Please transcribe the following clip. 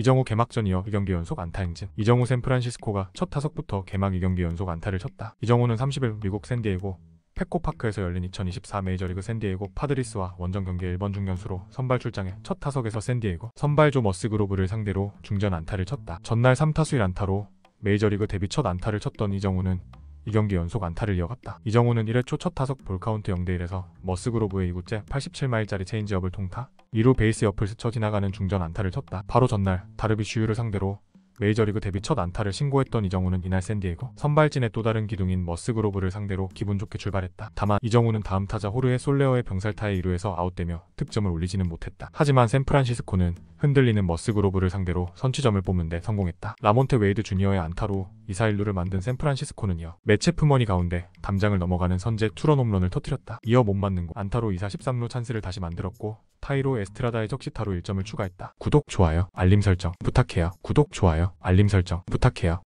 이정우 개막전이어 2경기 연속 안타 행진 이정우 샌프란시스코가 첫 타석부터 개막 2경기 연속 안타를 쳤다. 이정우는 30일 미국 샌디에고 페코파크에서 열린 2024 메이저리그 샌디에고 파드리스와 원정 경기 1번 중견수로 선발 출장해 첫 타석에서 샌디에고 선발 조 머스그로브를 상대로 중전 안타를 쳤다. 전날 3타수 1안타로 메이저리그 데뷔 첫 안타를 쳤던 이정우는 이 경기 연속 안타를 이어갔다. 이정우는 1회 초 첫 타석 볼카운트 0대1에서 머스그로브의 2구째 87마일짜리 체인지업을 통타 2루 베이스 옆을 스쳐 지나가는 중전 안타를 쳤다. 바로 전날 다르비슈유를 상대로 메이저리그 데뷔 첫 안타를 신고했던 이정우는 이날 샌디에고 선발진의 또 다른 기둥인 머스그로브를 상대로 기분 좋게 출발했다. 다만 이정우는 다음 타자 호르의 솔레어의 병살타에 이루에서 아웃되며 득점을 올리지는 못했다. 하지만 샌프란시스코는 흔들리는 머스그로브를 상대로 선취점을 뽑는 데 성공했다. 라몬테 웨이드 주니어의 안타로 2사일루를 만든 샌프란시스코는요. 매체품머니 가운데 담장을 넘어가는 선제 투런 홈런을 터뜨렸다. 이어 못 맞는 고 안타로 2사 13루 찬스를 다시 만들었고 타이로 에스트라다의 적시타로 1점을 추가했다. 구독, 좋아요, 알림 설정 부탁해요. 구독, 좋아요, 알림 설정 부탁해요.